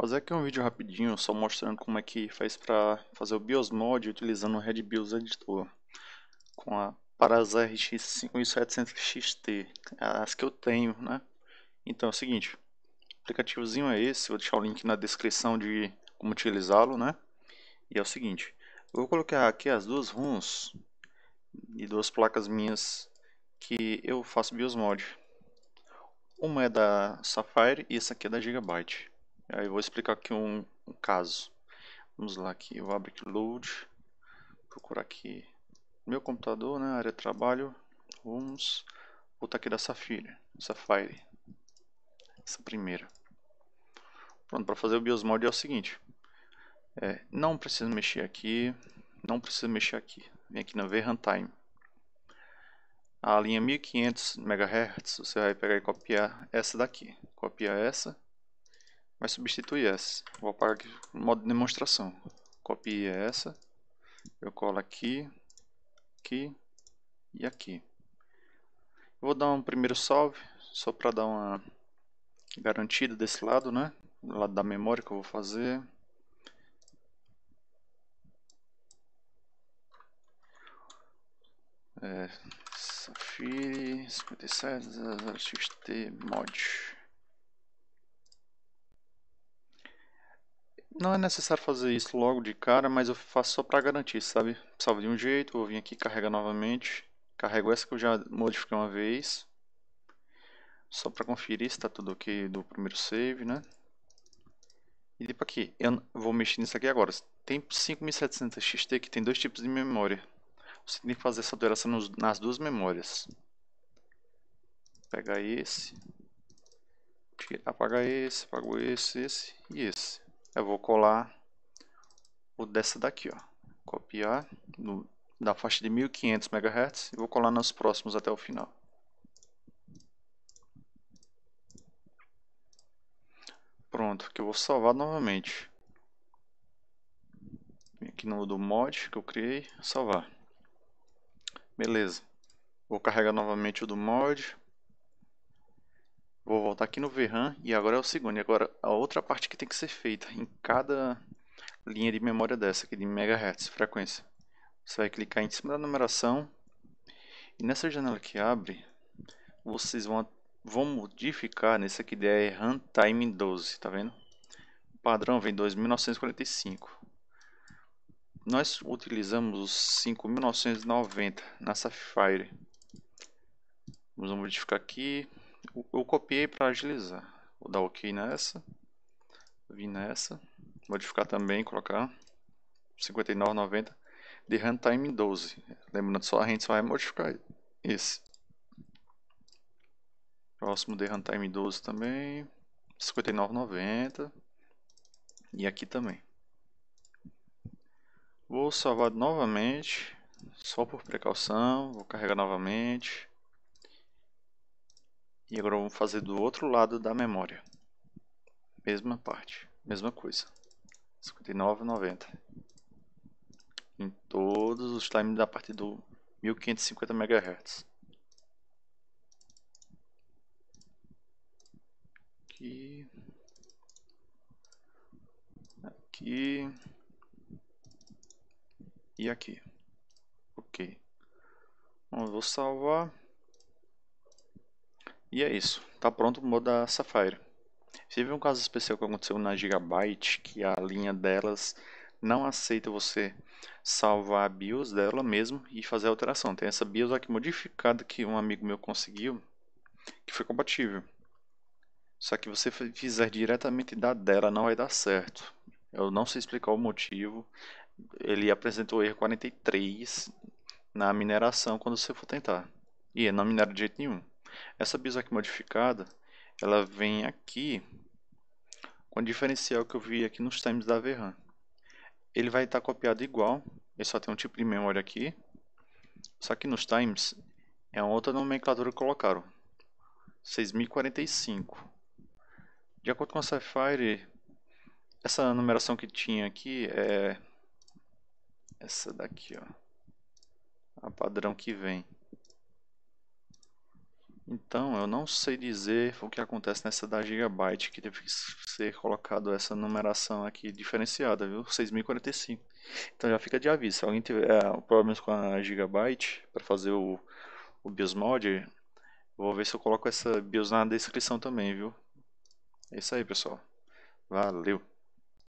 fazer aqui um vídeo rapidinho só mostrando como é que faz para fazer o BIOS mod utilizando o Red BIOS Editor com a Parasa RX 5700XT, as que eu tenho, né? Então é o seguinte, o aplicativozinho é esse, vou deixar o link na descrição de como utilizá-lo, né? E é o seguinte, eu vou colocar aqui as duas ROMs e duas placas minhas que eu faço BIOS mod. Uma é da Sapphire e essa aqui é da Gigabyte. Aí eu vou explicar aqui um, um caso. Vamos lá aqui, eu abrir aqui load, procurar aqui meu computador, né, área de trabalho, vamos botar aqui da Safari, Safari, essa primeira. Pronto, para fazer o BIOS mod é o seguinte, é, não preciso mexer aqui, não preciso mexer aqui, vem aqui na V Runtime. A linha 1500 MHz, você vai pegar e copiar essa daqui, copiar essa, vai substituir essa. Vou apagar aqui no modo de demonstração. Copie essa, eu colo aqui, aqui e aqui. Vou dar um primeiro salve, só para dar uma garantida desse lado, né? Do lado da memória que eu vou fazer. É, Safari 57 XT mod. Não é necessário fazer isso logo de cara, mas eu faço só para garantir, sabe? Salvo de um jeito, vou vir aqui, carrega novamente. Carrego essa que eu já modifiquei uma vez. Só para conferir se está tudo ok do primeiro save, né? E tipo aqui, eu vou mexer nisso aqui agora. Tem 5700 XT que tem dois tipos de memória. Você tem que fazer essa duração nos, nas duas memórias. Pegar esse. Apagar esse, apago esse, esse e esse eu vou colar o dessa daqui, ó. Copiar no, da faixa de 1500 MHz e vou colar nos próximos até o final. Pronto, que eu vou salvar novamente. Vim aqui no do mod que eu criei, salvar. Beleza. Vou carregar novamente o do mod, Vou voltar aqui no VRAM e agora é o segundo. E agora a outra parte que tem que ser feita em cada linha de memória dessa aqui de megahertz, frequência. Você vai clicar em cima da numeração e nessa janela que abre, vocês vão, vão modificar nesse aqui de RAM Time 12, tá vendo? O padrão vem 2945. Nós utilizamos os 5990 na Sapphire. Vamos modificar aqui eu copiei para agilizar. Vou dar OK nessa. Vim nessa. Modificar também, colocar 59,90 de runtime 12. Lembrando só, a gente só vai modificar esse. Próximo de runtime 12 também. 59,90. E aqui também. Vou salvar novamente, só por precaução, vou carregar novamente. E agora vamos fazer do outro lado da memória. Mesma parte, mesma coisa. 59,90. Em todos os times da parte do 1550 MHz. Aqui. Aqui. E aqui. Ok. Bom, vou salvar. E é isso, está pronto o modo da Sapphire. Teve um caso especial que aconteceu na Gigabyte, que a linha delas não aceita você salvar a BIOS dela mesmo e fazer a alteração. Tem essa BIOS aqui modificada que um amigo meu conseguiu, que foi compatível. Só que você fizer diretamente da dela não vai dar certo. Eu não sei explicar o motivo. Ele apresentou erro 43 na mineração quando você for tentar. E não minera de jeito nenhum. Essa bisac modificada, ela vem aqui com o diferencial que eu vi aqui nos times da VRAM. Ele vai estar tá copiado igual, ele só tem um tipo de memória aqui, só que nos times é uma outra nomenclatura que colocaram, 6045. De acordo com a Sapphire, essa numeração que tinha aqui é essa daqui, ó, a padrão que vem. Então, eu não sei dizer o que acontece nessa da Gigabyte, que teve que ser colocado essa numeração aqui diferenciada, viu? 6045. Então já fica de aviso, se alguém tiver é, problemas com a Gigabyte para fazer o, o BIOS mod, vou ver se eu coloco essa BIOS na descrição também, viu? É isso aí, pessoal. Valeu!